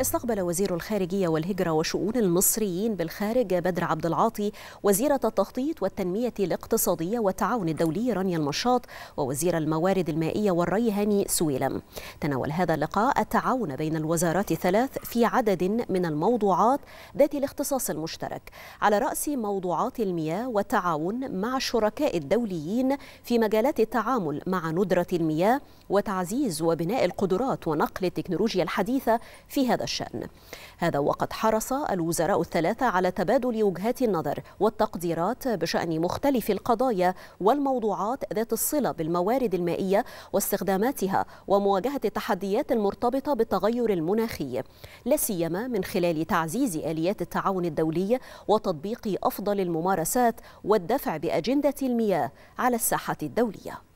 استقبل وزير الخارجية والهجرة وشؤون المصريين بالخارج بدر عبد العاطي وزيرة التخطيط والتنمية الاقتصادية والتعاون الدولي رانيا المشاط ووزير الموارد المائية والري هاني سويلم تناول هذا اللقاء التعاون بين الوزارات الثلاث في عدد من الموضوعات ذات الاختصاص المشترك على رأس موضوعات المياه والتعاون مع الشركاء الدوليين في مجالات التعامل مع ندرة المياه وتعزيز وبناء القدرات ونقل التكنولوجيا الحديثة في هذا هذا الشأن هذا وقد حرص الوزراء الثلاثة على تبادل وجهات النظر والتقديرات بشأن مختلف القضايا والموضوعات ذات الصلة بالموارد المائية واستخداماتها ومواجهة التحديات المرتبطة بالتغير المناخي لا سيما من خلال تعزيز آليات التعاون الدولي وتطبيق أفضل الممارسات والدفع بأجندة المياه على الساحة الدولية